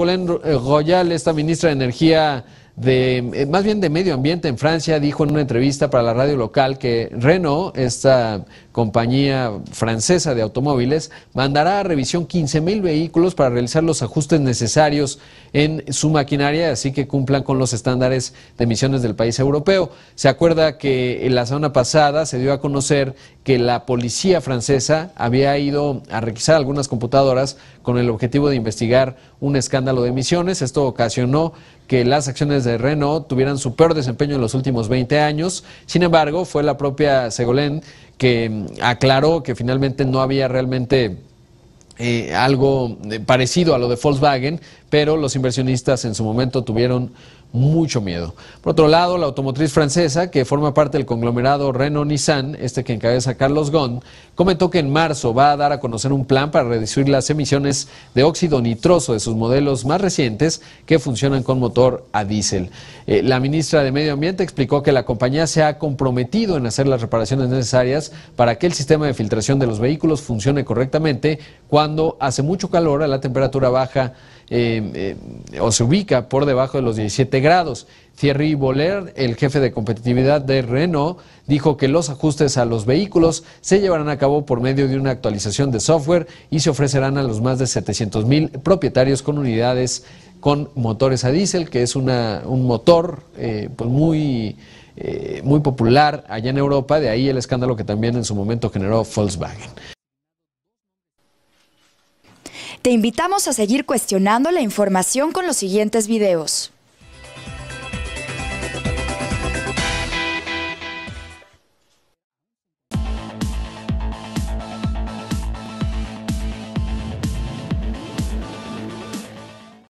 Colin Royal, esta ministra de Energía, de, eh, más bien de Medio Ambiente en Francia, dijo en una entrevista para la radio local que Renault, está compañía francesa de automóviles, mandará a revisión 15 mil vehículos para realizar los ajustes necesarios en su maquinaria, así que cumplan con los estándares de emisiones del país europeo. Se acuerda que en la semana pasada se dio a conocer que la policía francesa había ido a requisar algunas computadoras con el objetivo de investigar un escándalo de emisiones. Esto ocasionó que las acciones de Renault tuvieran su peor desempeño en los últimos 20 años. Sin embargo, fue la propia Segolén que mm, aclaró que finalmente no había realmente eh, algo eh, parecido a lo de Volkswagen, pero los inversionistas en su momento tuvieron mucho miedo. Por otro lado, la automotriz francesa, que forma parte del conglomerado Renault-Nissan, este que encabeza Carlos Ghosn, comentó que en marzo va a dar a conocer un plan para reducir las emisiones de óxido nitroso de sus modelos más recientes que funcionan con motor a diésel. Eh, la ministra de Medio Ambiente explicó que la compañía se ha comprometido en hacer las reparaciones necesarias para que el sistema de filtración de los vehículos funcione correctamente cuando hace mucho calor a la temperatura baja. Eh, eh, o se ubica por debajo de los 17 grados. Thierry Boller, el jefe de competitividad de Renault, dijo que los ajustes a los vehículos se llevarán a cabo por medio de una actualización de software y se ofrecerán a los más de 700 mil propietarios con unidades con motores a diésel, que es un motor eh, pues muy, eh, muy popular allá en Europa, de ahí el escándalo que también en su momento generó Volkswagen. Te invitamos a seguir cuestionando la información con los siguientes videos.